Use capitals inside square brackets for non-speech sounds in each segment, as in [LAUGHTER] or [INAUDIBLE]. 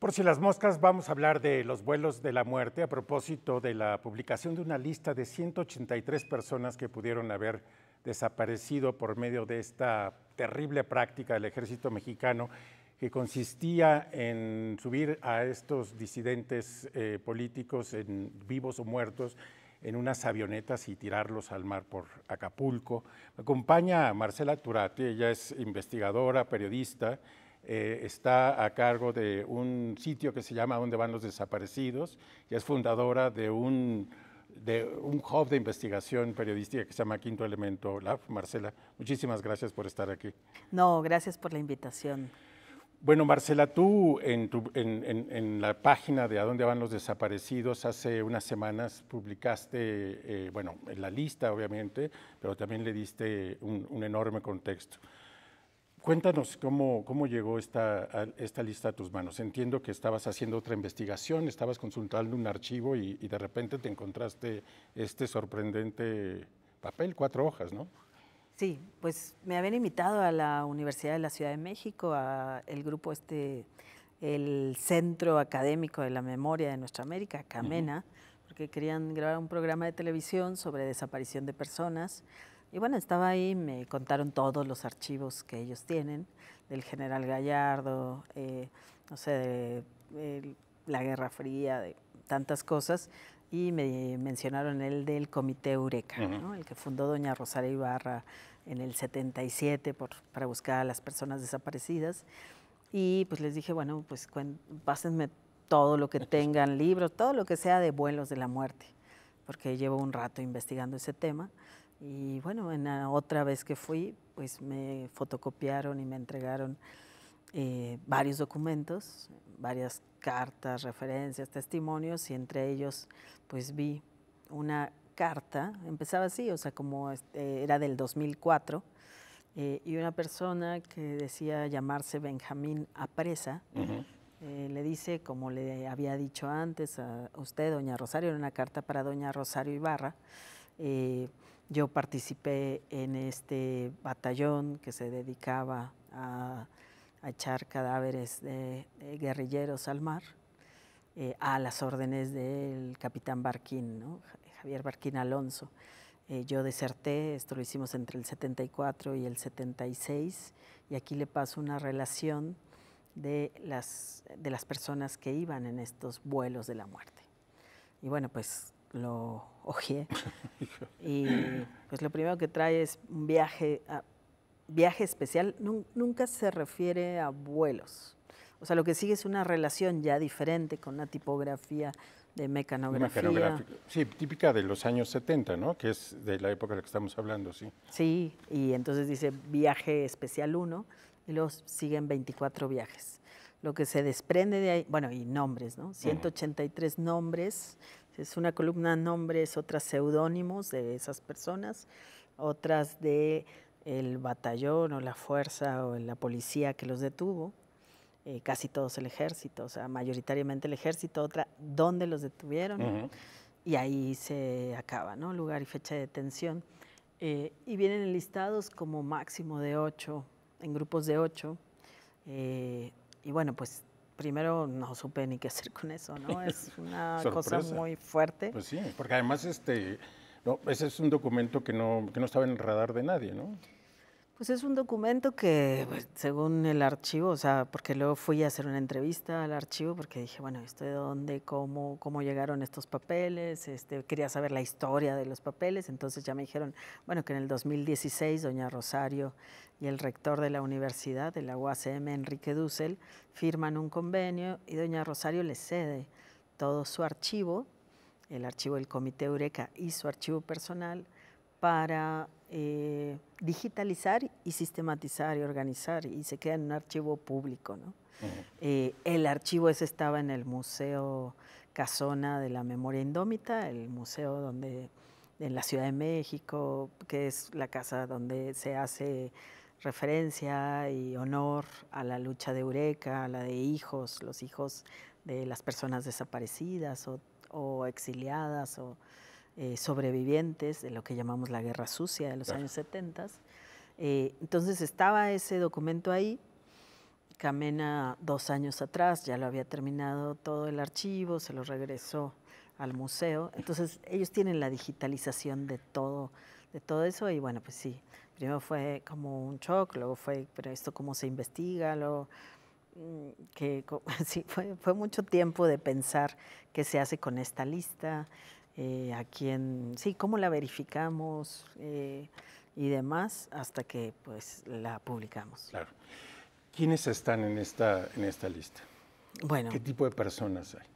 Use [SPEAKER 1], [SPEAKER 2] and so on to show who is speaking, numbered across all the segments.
[SPEAKER 1] Por si las moscas, vamos a hablar de los vuelos de la muerte a propósito de la publicación de una lista de 183 personas que pudieron haber desaparecido por medio de esta terrible práctica del ejército mexicano que consistía en subir a estos disidentes eh, políticos en vivos o muertos en unas avionetas y tirarlos al mar por Acapulco. Me acompaña a Marcela Turati, ella es investigadora, periodista, eh, está a cargo de un sitio que se llama Dónde van los desaparecidos y es fundadora de un, de un hub de investigación periodística que se llama Quinto Elemento Lab. Marcela, muchísimas gracias por estar aquí.
[SPEAKER 2] No, gracias por la invitación.
[SPEAKER 1] Bueno, Marcela, tú en, la página de A dónde van los desaparecidos hace unas semanas publicaste, eh, bueno, en la lista obviamente, pero también le diste un enorme contexto. Cuéntanos cómo, llegó esta, lista a tus manos. Entiendo que estabas haciendo otra investigación, estabas consultando un archivo y, de repente te encontraste este sorprendente papel, cuatro hojas, ¿no?
[SPEAKER 2] Sí, pues me habían invitado a la Universidad de la Ciudad de México, a el grupo este, el Centro Académico de la Memoria de Nuestra América, Camena, porque querían grabar un programa de televisión sobre desaparición de personas y bueno, estaba ahí, me contaron todos los archivos que ellos tienen, del general Gallardo, eh, no sé, de, la Guerra Fría, de tantas cosas, y me mencionaron el del Comité Eureka, el que fundó doña Rosario Ibarra en el 77 para buscar a las personas desaparecidas. Y pues les dije, bueno, pues pásenme todo lo que [LAUGHS] tengan, libros, todo lo que sea de vuelos de la muerte, porque llevo un rato investigando ese tema. Y bueno, en la otra vez que fui, pues me fotocopiaron y me entregaron eh, varios documentos, varias cartas, referencias, testimonios, y entre ellos pues vi una carta, empezaba así, o sea, como eh, era del 2004, eh, y una persona que decía llamarse Benjamín Apresa, le dice, como le había dicho antes a usted, doña Rosario, en una carta para doña Rosario Ibarra, yo participé en este batallón que se dedicaba a, echar cadáveres de, guerrilleros al mar, eh, a las órdenes del capitán Barquín, Javier Barquín Alonso. Eh, yo deserté, esto lo hicimos entre el 74 y el 76, y aquí le paso una relación de las, de las personas que iban en estos vuelos de la muerte. Y bueno, pues lo ojeé. [LAUGHS] y pues lo primero que trae es un viaje, a, ah, viaje especial. nunca se refiere a vuelos. O sea, lo que sigue es una relación ya diferente con una tipografía de mecanografía.
[SPEAKER 1] Sí, típica de los años 70, ¿no? Que es de la época de la que estamos hablando, sí.
[SPEAKER 2] Sí, y entonces dice viaje especial 1 y luego siguen 24 viajes. Lo que se desprende de ahí, bueno, y nombres, ¿no? 183 nombres es una columna nombres, otras seudónimos de esas personas, otras de el batallón o la fuerza o la policía que los detuvo, eh, casi todos el ejército, o sea, mayoritariamente el ejército, otra, dónde los detuvieron, y ahí se acaba, ¿no? Lugar y fecha de detención. Eh, y vienen enlistados como máximo de ocho, en grupos de ocho. Eh, y bueno, pues primero no supe ni qué hacer con eso, ¿no? [LAUGHS] Es una cosa muy fuerte. Pues sí,
[SPEAKER 1] porque además este, no, ese es un documento que no, que no estaba en el radar de nadie, ¿no?
[SPEAKER 2] Pues es un documento que, pues, según el archivo, o sea, porque luego fui a hacer una entrevista al archivo porque dije, bueno, ¿esto de dónde, cómo, cómo llegaron estos papeles? Este, quería saber la historia de los papeles, entonces ya me dijeron, bueno, que en el 2016 doña Rosario y el rector de la universidad, de la UACM, Enrique Dussel, firman un convenio y doña Rosario le cede todo su archivo, el archivo del Comité Eureka y su archivo personal para eh, digitalizar y sistematizar y organizar y se queda en un archivo público. Eh, el archivo ese estaba en el Museo Casona de la Memoria Indómita, el museo donde en la Ciudad de México, que es la casa donde se hace referencia y honor a la lucha de Eureka, a la de hijos, los hijos de las personas desaparecidas o, o exiliadas o eh, sobrevivientes de lo que llamamos la guerra sucia de los años 70. Eh, entonces estaba ese documento ahí. Camena dos años atrás ya lo había terminado todo el archivo, se lo regresó al museo. Entonces ellos tienen la digitalización de todo, de todo eso y bueno, pues sí, primero fue como un shock, luego fue, pero esto cómo se investiga, lo mm, que [LAUGHS] sí, fue, mucho tiempo de pensar qué se hace con esta lista, eh, a quién, sí, cómo la verificamos eh, y demás hasta que pues la publicamos. Claro.
[SPEAKER 1] ¿Quiénes están en esta, en esta lista? Bueno. ¿Qué tipo de personas hay?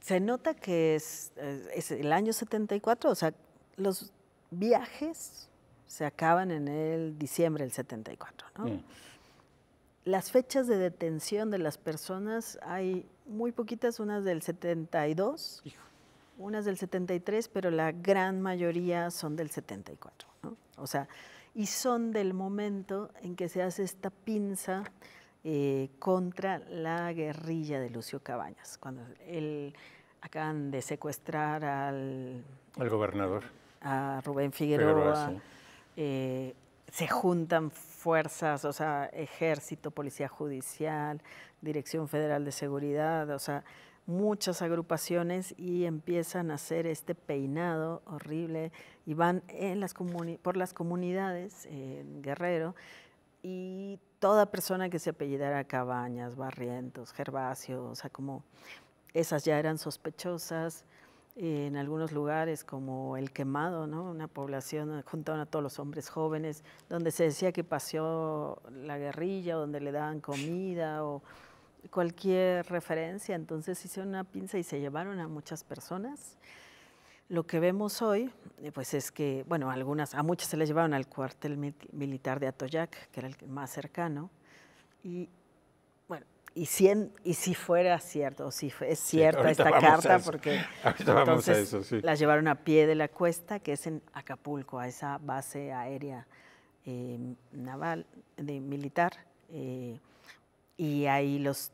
[SPEAKER 2] Se nota que es, eh, el año 74, o sea, los viajes se acaban en el diciembre del 74, ¿no? Mm. Las fechas de detención de las personas hay muy poquitas, unas del 72. Hijo unas del 73, pero la gran mayoría son del 74. ¿no? O sea, y son del momento en que se hace esta pinza eh, contra la guerrilla de Lucio Cabañas, cuando él, acaban de secuestrar al... Al gobernador. A Rubén Figueroa. Eh, se juntan fuerzas, o sea, ejército, policía judicial, Dirección Federal de Seguridad, o sea, muchas agrupaciones y empiezan a hacer este peinado horrible y van en las por las comunidades en Guerrero y toda persona que se apellidara Cabañas, Barrientos, Gervasio, o sea, como esas ya eran sospechosas en algunos lugares como El Quemado, ¿no? una población, juntaban a todos los hombres jóvenes, donde se decía que paseó la guerrilla, donde le daban comida o cualquier referencia. Entonces hice una pinza y se llevaron a muchas personas. Lo que vemos hoy, eh, pues es que, bueno, algunas, a muchas se les llevaron al cuartel militar de Atoyac, que era el más cercano, y bueno, y si, y si fuera cierto, si es cierta esta carta, porque [LAUGHS] entonces las llevaron a pie de la cuesta, que es en Acapulco, a esa base aérea eh, naval de militar. Eh, y ahí los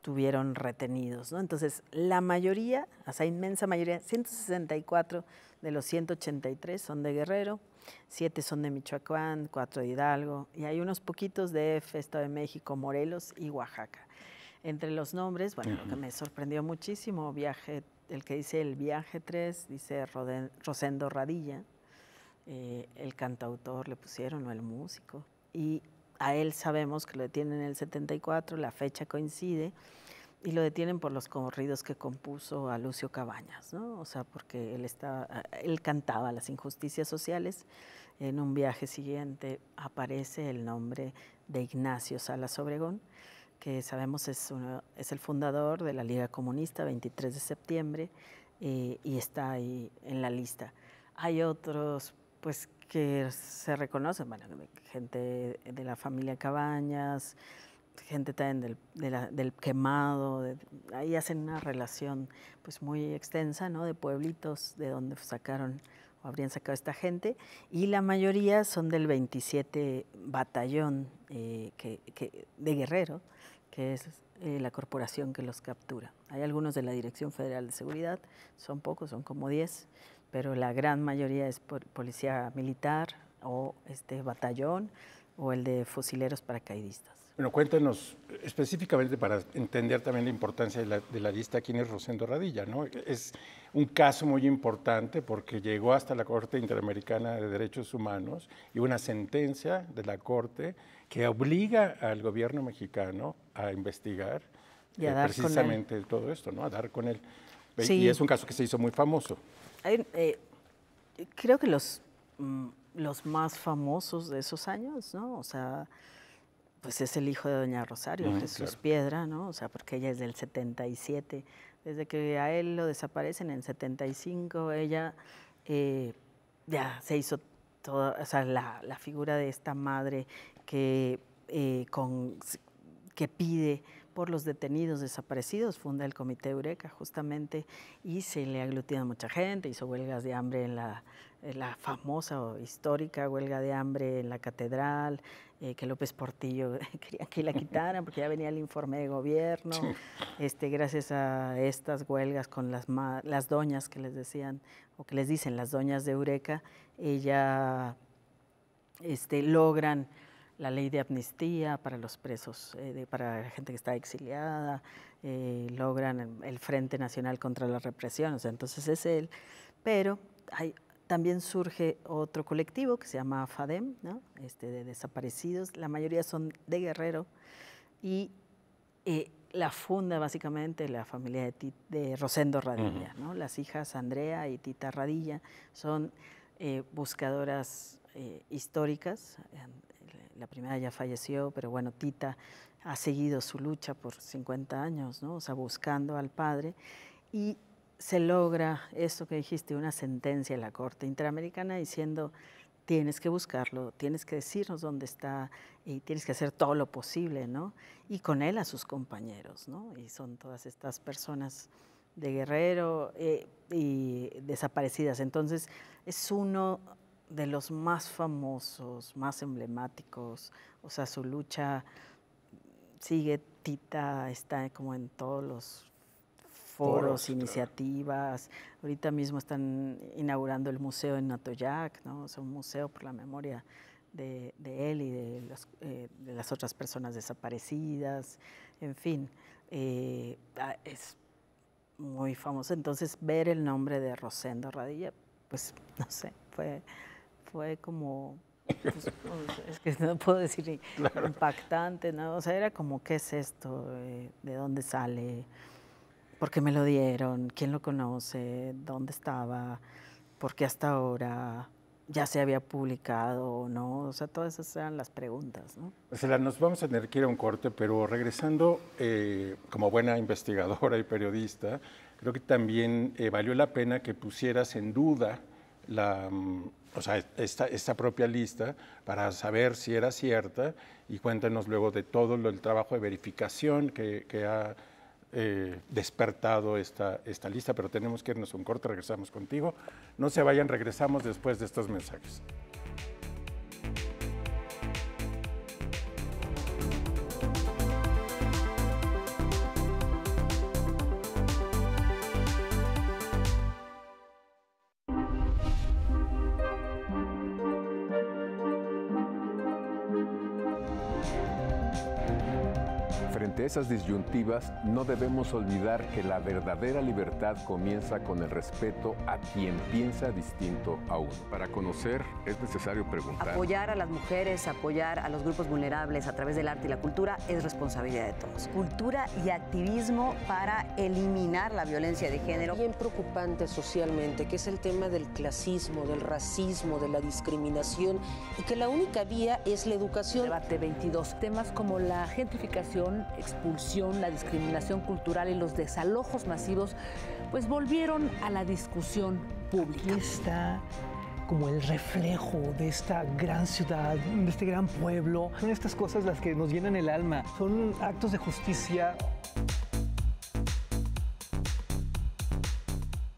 [SPEAKER 2] tuvieron retenidos. ¿no? Entonces, la mayoría, esa inmensa mayoría, 164 de los 183 son de Guerrero, 7 son de Michoacán, 4 de Hidalgo, y hay unos poquitos de F, Estado de México, Morelos y Oaxaca. Entre los nombres, bueno, lo que me sorprendió muchísimo, viaje, el que dice el viaje 3, dice Rosendo Radilla, eh, el cantautor le pusieron, o el músico, y a él sabemos que lo detienen en el 74, la fecha coincide, y lo detienen por los corridos que compuso a Lucio Cabañas, ¿no? O sea, porque él, estaba, él cantaba las injusticias sociales. En un viaje siguiente aparece el nombre de Ignacio Salas Obregón, que sabemos es, es el fundador de la Liga Comunista, 23 de septiembre, eh, y está ahí en la lista. Hay otros, pues, que se reconocen, bueno, gente de la familia Cabañas, gente también del, quemado, ahí hacen una relación pues muy extensa, ¿no? De pueblitos de donde sacaron o habrían sacado esta gente y la mayoría son del 27 batallón eh, de Guerrero, que es eh, la corporación que los captura. Hay algunos de la Dirección Federal de Seguridad, son pocos, son como 10, pero la gran mayoría es policía militar o este batallón o el de fusileros paracaidistas.
[SPEAKER 1] Bueno, cuéntenos específicamente para entender también la importancia de la, de la lista, quién es Rosendo Radilla, ¿no? Es un caso muy importante porque llegó hasta la Corte Interamericana de Derechos Humanos y una sentencia de la Corte que obliga al gobierno mexicano a investigar eh, precisamente todo esto, ¿no? A dar con él. Y es un caso que se hizo muy famoso.
[SPEAKER 2] Eh, creo que los, mm, los más famosos de esos años, ¿no? O sea, pues es el hijo de Doña Rosario, Jesús Piedra, ¿no? O sea, porque ella es del 77. Desde que a él lo desaparecen en el 75, ella eh, ya se hizo toda, o sea, la, la, figura de esta madre que con, que pide por los detenidos desaparecidos, funda el Comité Eureka justamente y se le aglutina mucha gente, hizo huelgas de hambre en la, la famosa o histórica huelga de hambre en la catedral, eh, que López Portillo [LAUGHS] quería que la quitaran porque ya venía el informe de gobierno, este, gracias a estas huelgas con las, las doñas que les decían o que les dicen las doñas de Eureka, ella este, logran la ley de amnistía para los presos, eh, para la gente que está exiliada, eh, logran el, Frente Nacional contra la Represión, o sea, entonces es él. Pero hay, también surge otro colectivo que se llama FADEM, ¿no? este, de desaparecidos, la mayoría son de Guerrero, y eh, la funda básicamente la familia de, de Rosendo Radilla, ¿no? las hijas Andrea y Tita Radilla son buscadoras históricas, la primera ya falleció, pero bueno, Tita ha seguido su lucha por 50 años, ¿no? O sea, buscando al padre y se logra esto que dijiste, una sentencia en la Corte Interamericana diciendo tienes que buscarlo, tienes que decirnos dónde está y tienes que hacer todo lo posible, ¿no? Y con él a sus compañeros, ¿no? Y son todas estas personas de Guerrero eh, y desaparecidas. Entonces, es uno de los más famosos, más emblemáticos, o sea, su lucha sigue Tita, está como en todos los foros, iniciativas. Ahorita mismo están inaugurando el museo en Natoyac, ¿no? es un museo por la memoria de, él y eh, de, las otras personas desaparecidas, en fin. Eh, ah, es muy famoso. Entonces, ver el nombre de Rosendo Radilla, pues, [LAUGHS] no sé, fue fue como, pues, pues, es que no puedo decir [LAUGHS] impactante, ¿no? O sea, era como, ¿qué es esto? Eh, ¿De dónde sale? ¿Por qué me lo dieron? ¿Quién lo conoce? ¿Dónde estaba? ¿Por qué hasta ahora? ya se había publicado o no? O sea, todas esas eran las preguntas, ¿no?
[SPEAKER 1] O sea, nos vamos a tener que ir a un corte, pero regresando eh, como buena investigadora y periodista, creo que también eh, valió la pena que pusieras en duda la, mm, o sea, esta, esta, propia lista para saber si era cierta y cuéntanos luego de todo el trabajo de verificación que, ha eh, despertado esta, esta lista, pero tenemos que irnos un corte, regresamos contigo. No se vayan, regresamos después de estos mensajes. disyuntivas no debemos olvidar que la verdadera libertad comienza con el respeto a quien piensa distinto a uno. Para conocer es necesario preguntar. Apoyar
[SPEAKER 2] a las mujeres, apoyar a los grupos vulnerables a través del arte y la cultura es responsabilidad de todos. Cultura y activismo para eliminar la violencia de género. Bien preocupante socialmente, que es el tema del clasismo, del racismo, de la discriminación y que la única vía es la educación. Debate 22. Temas como la gentrificación, la discriminación cultural y los desalojos masivos, pues volvieron a la discusión pública. está como el reflejo de esta gran ciudad, de este
[SPEAKER 1] gran pueblo. Son estas cosas las que nos llenan el alma, son actos de justicia.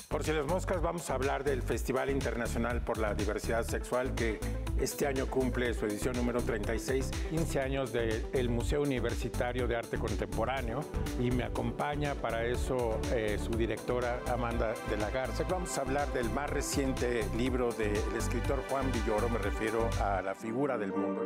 [SPEAKER 1] Por si las moscas, vamos a hablar del Festival Internacional por la Diversidad Sexual que este año cumple su edición número 36, 15 años del Museo Universitario de Arte Contemporáneo y me acompaña para eso eh, su directora Amanda de la Garza. Vamos a hablar del más reciente libro del escritor Juan Villoro, me refiero a la figura del mundo.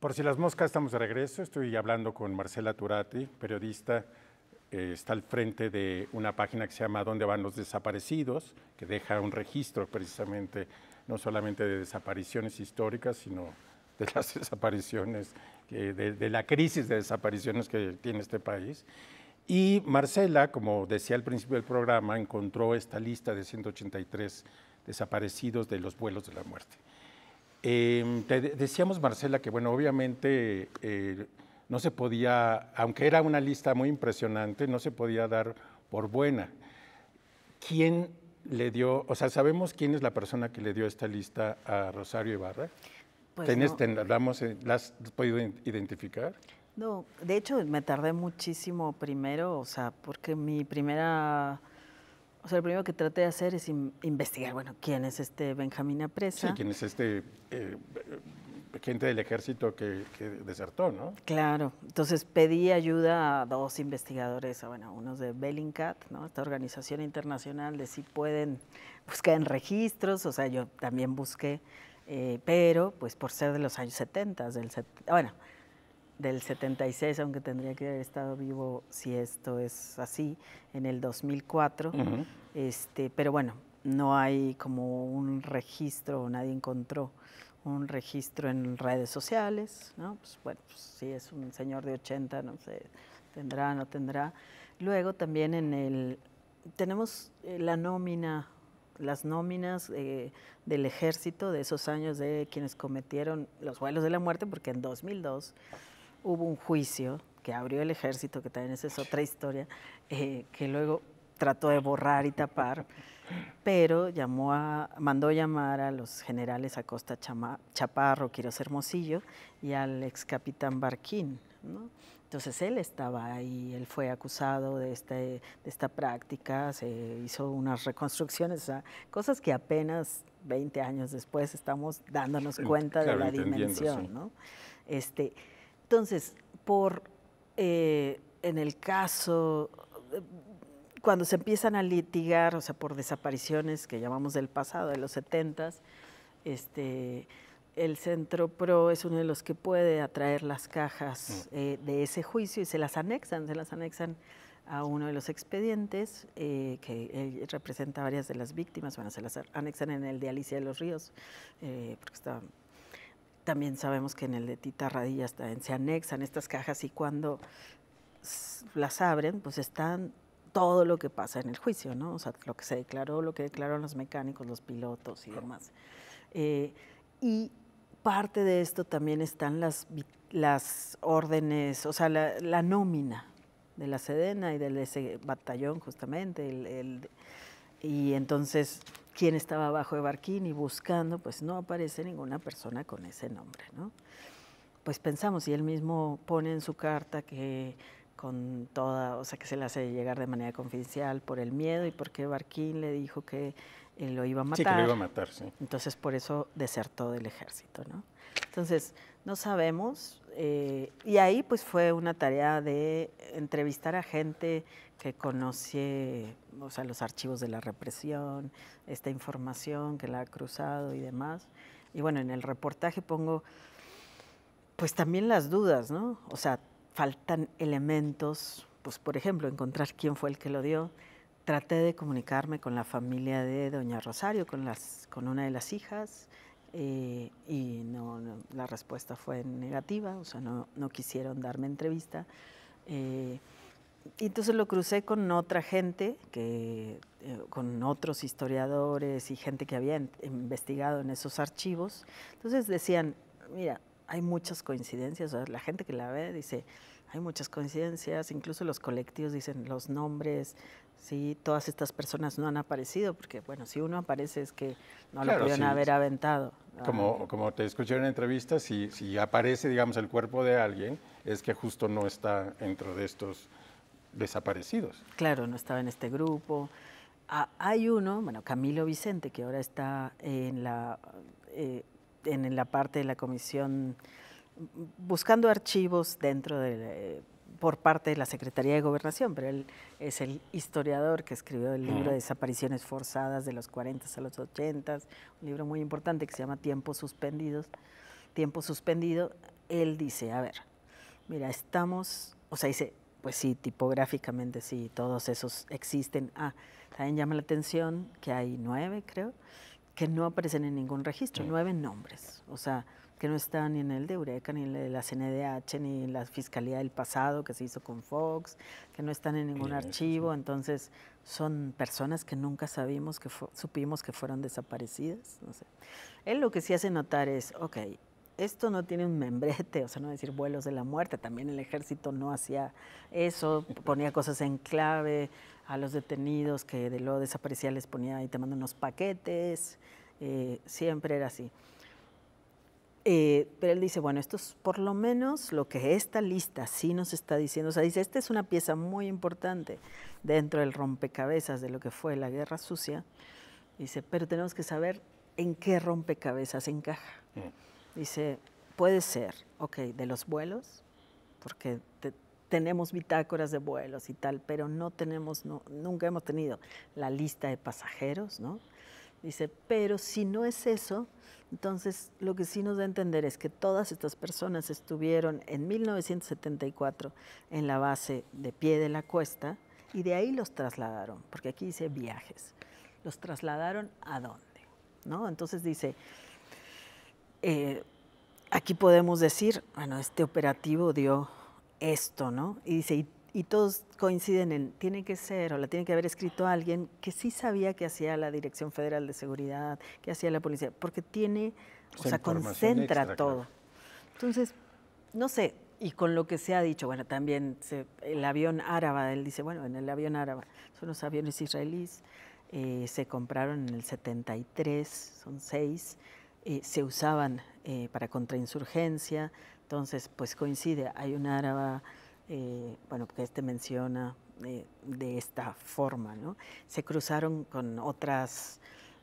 [SPEAKER 1] Por si las moscas, estamos de regreso. Estoy hablando con Marcela Turati, periodista eh, está al frente de una página que se llama Dónde van los desaparecidos, que deja un registro precisamente no solamente de desapariciones históricas, sino de las [LAUGHS] desapariciones, de, la crisis de desapariciones que tiene este país. Y Marcela, como decía al principio del programa, encontró esta lista de 183 desaparecidos de los vuelos de la muerte. Em, decíamos, Marcela, que bueno, obviamente eh, no se podía, aunque era una lista muy impresionante, no se podía dar por buena. ¿Quién le dio, o sea, sabemos quién es la persona que le dio esta lista a Rosario Ibarra?
[SPEAKER 2] Pues este eh,
[SPEAKER 1] ¿La has podido identificar?
[SPEAKER 2] No, de hecho me tardé muchísimo primero, o sea, porque mi primera, o sea, lo primero que traté de hacer es investigar, bueno, quién es este Benjamín Apresa. Sí, quién es
[SPEAKER 1] este eh, gente del ejército que, desertó,
[SPEAKER 2] ¿no? Claro, entonces pedí ayuda a dos investigadores, bueno, unos de Bellingcat, ¿no? Esta organización internacional de si pueden buscar en registros, o sea, yo también busqué, eh, pero pues por ser de los años 70, del bueno, del 76, aunque tendría que haber estado vivo si esto es así, en el 2004, este, pero bueno, no hay como un registro, nadie encontró un registro en redes sociales, ¿no? Pues, bueno, pues, si es un señor de 80, no sé, tendrá, no tendrá. Luego también en el, tenemos eh, la nómina, las nóminas eh, del ejército de esos años de quienes cometieron los vuelos de la muerte, porque en 2002 hubo un juicio que abrió el ejército, que también esa es otra historia, eh, que luego trató de borrar y tapar, pero llamó a, mandó llamar a los generales Acosta Chama, Chaparro, Quiroz Hermosillo y al ex capitán Barquín. Entonces él estaba ahí, él fue acusado de, este, de esta práctica, se hizo unas reconstrucciones, o cosas que apenas 20 años después estamos dándonos cuenta de la dimensión. ¿no? Este, entonces, por, eh, en el caso cuando se empiezan a litigar, o sea, por desapariciones que llamamos del pasado, de los setentas, este, el Centro PRO es uno de los que puede atraer las cajas mm. eh, de ese juicio y se las anexan, se las anexan a uno de los expedientes eh, que eh, representa a varias de las víctimas, bueno, se las anexan en el de Alicia de los Ríos, porque también sabemos que en el de Tita Radilla está, se anexan estas cajas y cuando las abren, pues están todo lo que pasa en el juicio, ¿no? O sea, lo que se declaró, lo que declararon los mecánicos, los pilotos y demás. Eh, y parte de esto también están las, las órdenes, o sea, la, nómina de la Sedena y de ese batallón justamente. El, y entonces, ¿quién estaba abajo de barquín y buscando? Pues no aparece ninguna persona con ese nombre, ¿no? Pues pensamos, y él mismo pone en su carta que con toda, o sea, que se le hace llegar de manera confidencial por el miedo y porque Barquín le dijo que lo iba a matar. Sí, que lo iba a matar, sí. Entonces, por eso desertó del ejército, ¿no? Entonces, no sabemos. Eh, y ahí, pues, fue una tarea de entrevistar a gente que conoce, o sea, los archivos de la represión, esta información que la ha cruzado y demás. Y bueno, en el reportaje pongo pues también las dudas, ¿no? O sea, faltan elementos, pues por ejemplo, encontrar quién fue el que lo dio. Traté de comunicarme con la familia de Doña Rosario, con, las, con una de las hijas, eh, y no, la respuesta fue negativa, o sea, no, quisieron darme entrevista. Eh, y entonces lo crucé con otra gente, que, eh, con otros historiadores y gente que había investigado en esos archivos. Entonces decían, mira, hay muchas coincidencias, la gente que la ve dice, hay muchas coincidencias, incluso los colectivos dicen los nombres, sí, todas estas personas no han aparecido, porque bueno, si uno aparece es que no lo pudieron haber aventado. Como, ah.
[SPEAKER 1] como te escuché en la entrevista, si, si aparece, digamos, el cuerpo de alguien, es que justo no está dentro de estos desaparecidos.
[SPEAKER 2] Claro, no estaba en este grupo. Ah, hay uno, bueno, Camilo Vicente, que ahora está en la eh, en la parte de la comisión buscando archivos dentro de, eh, por parte de la Secretaría de Gobernación, pero él es el historiador que escribió el libro de Desapariciones Forzadas de los 40 a los 80, un libro muy importante que se llama Tiempos Suspendidos. Tiempo suspendido, él dice, a ver, mira, estamos, o sea, dice, pues sí, tipográficamente sí, todos esos existen. Ah, también llama la atención que hay nueve, creo, que no aparecen en ningún registro, nueve nombres, o sea, que no están ni en el de Eureka, ni en el de la CNDH, ni en la Fiscalía del Pasado que se hizo con Fox, que no están en ningún archivo, entonces son personas que nunca sabimos que supimos que fueron desaparecidas. No sé. Él lo que sí hace notar es, ok, esto no tiene un membrete, o sea, no decir vuelos de la muerte, también el ejército no hacía eso, [LAUGHS] ponía cosas en clave, a los detenidos que de lo desaparecía les ponía ahí te mando unos paquetes, eh, siempre era así. Eh, pero él dice, bueno, esto es por lo menos lo que esta lista sí nos está diciendo. O sea, dice, esta es una pieza muy importante dentro del rompecabezas de lo que fue la guerra sucia. Dice, pero tenemos que saber en qué rompecabezas encaja. Mm. Dice, puede ser, ok, de los vuelos, porque te, tenemos bitácoras de vuelos y tal, pero no tenemos, nunca hemos tenido la lista de pasajeros, ¿no? Dice, pero si no es eso, entonces lo que sí nos da a entender es que todas estas personas estuvieron en 1974 en la base de pie de la cuesta y de ahí los trasladaron, porque aquí dice viajes. ¿Los trasladaron a dónde? ¿No? Entonces dice, eh, aquí podemos decir, bueno, este operativo dio esto, ¿no? Y dice, y, todos coinciden en, tiene que ser o la tiene que haber escrito alguien que sí sabía qué hacía la Dirección Federal de Seguridad, qué hacía la policía, porque tiene, o, sea, concentra todo. Entonces, no sé, y con lo que se ha dicho, bueno, también el avión árabe, él dice, bueno, en el avión árabe, son los aviones israelíes, eh, se compraron en el 73, son seis, eh, se usaban eh, para contrainsurgencia, entonces, pues coincide, hay un árabe, eh, bueno, que este menciona eh, de esta forma, ¿no? Se cruzaron con otras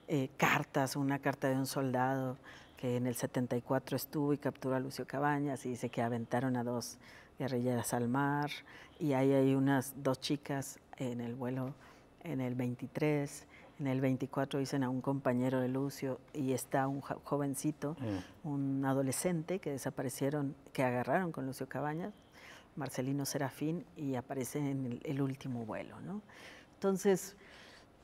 [SPEAKER 2] eh, cartas, una carta de un soldado que en el 74 estuvo y capturó a Lucio Cabañas y dice que aventaron a dos guerrilleras al mar y ahí hay unas dos chicas en el vuelo en el 23 en el 24 dicen a un compañero de Lucio y está un jovencito, mm. un adolescente que desaparecieron, que agarraron con Lucio Cabañas, Marcelino Serafín, y aparece en el, último vuelo. ¿no? Entonces,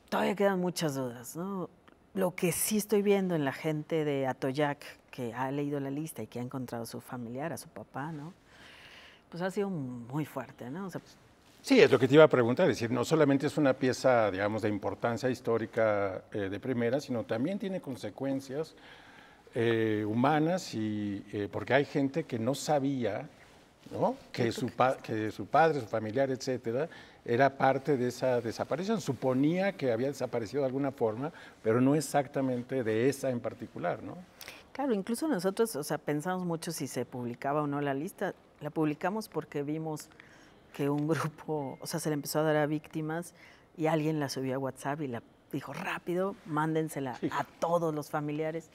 [SPEAKER 2] todavía quedan muchas dudas. ¿no? Lo que sí estoy viendo en la gente de Atoyac, que ha leído la lista y que ha encontrado a su familiar, a su papá, ¿no? pues ha sido muy fuerte. ¿no?
[SPEAKER 1] Sí, es lo que te iba a preguntar, es decir, no solamente es una pieza, digamos, de importancia histórica eh, de primera, sino también tiene consecuencias eh, humanas y eh, porque hay gente que no sabía ¿no? Que, su que su padre, su familiar, etcétera, era parte de esa desaparición. Suponía que había desaparecido de alguna forma, pero no exactamente de esa en particular, ¿no?
[SPEAKER 2] Claro, incluso nosotros, o sea, pensamos mucho si se publicaba o no la lista. La publicamos porque vimos que un [LAUGHS] grupo, o sea, se le empezó a dar a víctimas y alguien la subió a WhatsApp y la dijo rápido, mándensela a todos los familiares.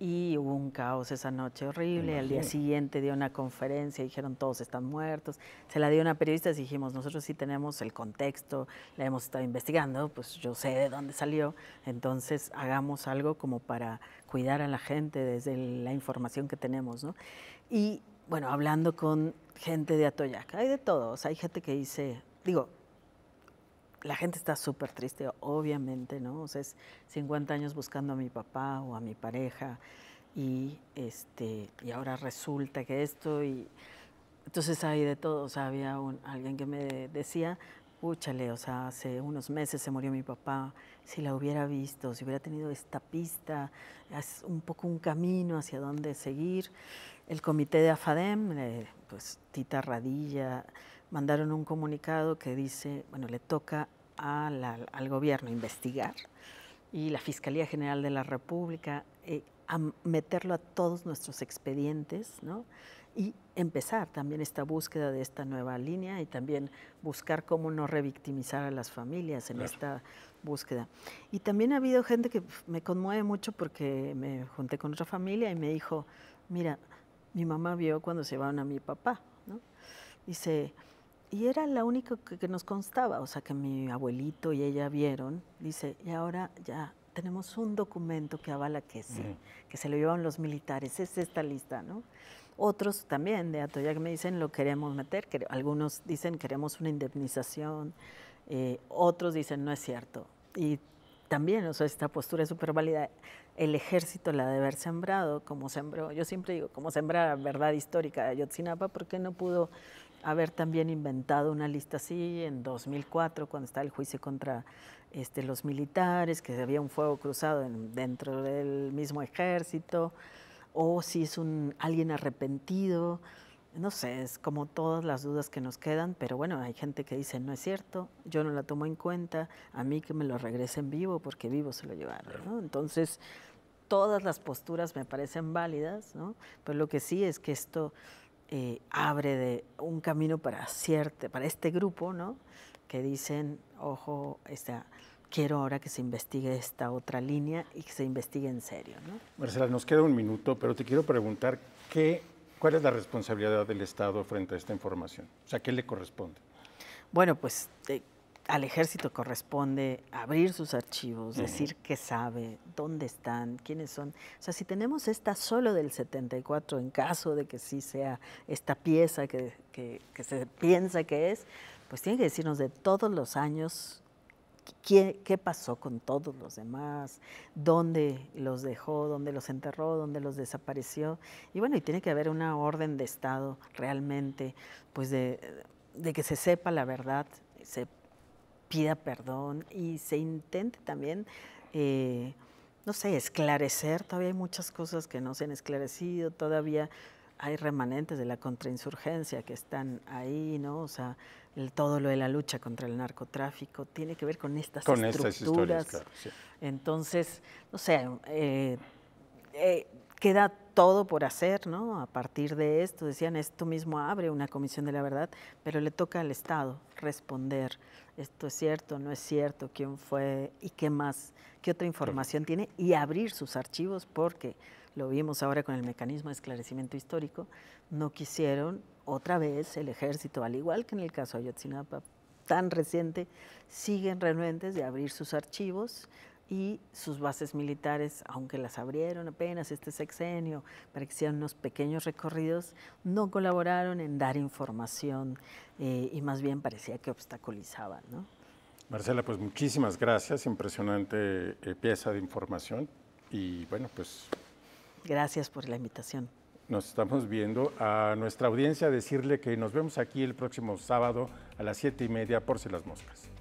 [SPEAKER 2] Y hubo un caos esa noche horrible. Al día siguiente dio una conferencia, dijeron todos están muertos. Se la dio una periodista y dijimos, nosotros sí tenemos el contexto, la hemos estado investigando, pues yo sé de dónde salió. Entonces hagamos algo como para cuidar a la gente desde la información que tenemos. ¿no? Y bueno, hablando con gente de Atoyac, hay de todos, o sea, hay gente que dice, digo, la gente está súper triste, obviamente, ¿no? O sea, es 50 años buscando a mi papá o a mi pareja y, este, y ahora resulta que esto y... Entonces hay de todo, o sea, había un, alguien que me decía, púchale, o sea, hace unos meses se murió mi papá, si la hubiera visto, si hubiera tenido esta pista, es un poco un camino hacia dónde seguir el comité de AFADEM, pues Tita Radilla, mandaron un comunicado que dice, bueno, le toca al gobierno investigar y la Fiscalía General de la República eh, a meterlo a todos nuestros expedientes, ¿no? Y empezar también esta búsqueda de esta nueva línea y también buscar cómo no revictimizar a las familias en esta búsqueda. Y también ha habido gente que me conmueve mucho porque me junté con otra familia y me dijo, mira, mi mamá vio cuando se llevaron a mi papá, ¿no? Dice, y era la única que, nos constaba, o sea, que mi abuelito y ella vieron, dice, y ahora ya tenemos un documento que avala que sí, que se lo llevaron los militares, es esta lista, ¿no? Otros también de que me dicen, lo queremos meter, algunos dicen, queremos una indemnización, eh, otros dicen, no es cierto. Y también, o sea, esta postura es súper válida. El ejército la de haber sembrado, como sembró, yo siempre digo, como sembrar verdad histórica de Ayotzinapa, qué no pudo haber también inventado una lista así en 2004, cuando está el juicio contra este, los militares, que había un fuego cruzado dentro del mismo ejército, o si es un, alguien arrepentido, no sé, es como todas las dudas que nos quedan, pero bueno, hay gente que dice, no es cierto, yo no la tomo en cuenta, a mí que me lo regresen vivo porque vivo se lo llevaron. Entonces, todas las posturas me parecen válidas, ¿no? pero lo que sí es que esto eh, abre un camino para, para este grupo ¿no? que dicen, ojo, este, quiero ahora que se investigue esta otra línea y que se investigue en serio. ¿no?
[SPEAKER 1] Marcela, nos queda un minuto, pero te quiero preguntar qué ¿Cuál es la responsabilidad del Estado frente a esta información? O sea, ¿qué le corresponde?
[SPEAKER 2] Bueno, pues eh, al ejército corresponde abrir sus archivos, decir qué sabe, dónde están, quiénes son. O sea, si tenemos esta solo del 74, en caso de que sí sea esta pieza que, que, que se piensa que es, pues tiene que decirnos de todos los años qué, pasó con todos los demás, dónde los dejó, dónde los enterró, dónde los desapareció. Y bueno, y tiene que haber una orden de Estado realmente, pues de, que se sepa la verdad, se pida perdón y se intente también, eh, no sé, esclarecer. Todavía hay muchas cosas que no se han esclarecido, todavía hay remanentes de la contrainsurgencia que están ahí, ¿no? O sea, el, todo lo de la lucha contra el narcotráfico tiene que ver con estas con estructuras. historias, Entonces, no sé, eh, eh, queda todo por hacer, ¿no? A partir de esto, decían, esto mismo abre una comisión de la verdad, pero le toca al Estado responder, esto es cierto, no es cierto, quién fue y qué más, qué otra información tiene, y abrir sus archivos, porque lo vimos ahora con el mecanismo de esclarecimiento histórico, no quisieron otra vez el ejército, al igual que en el caso de Ayotzinapa, tan reciente, siguen renuentes de abrir sus archivos y sus bases militares, aunque las abrieron apenas este sexenio para que unos pequeños recorridos, no colaboraron en dar información eh, y más bien parecía que obstaculizaban.
[SPEAKER 1] Marcela, pues muchísimas gracias, impresionante eh, pieza de información y bueno, pues...
[SPEAKER 2] Gracias por la invitación
[SPEAKER 1] nos estamos viendo. A nuestra audiencia decirle que nos vemos aquí el próximo sábado a las siete y media por si las moscas.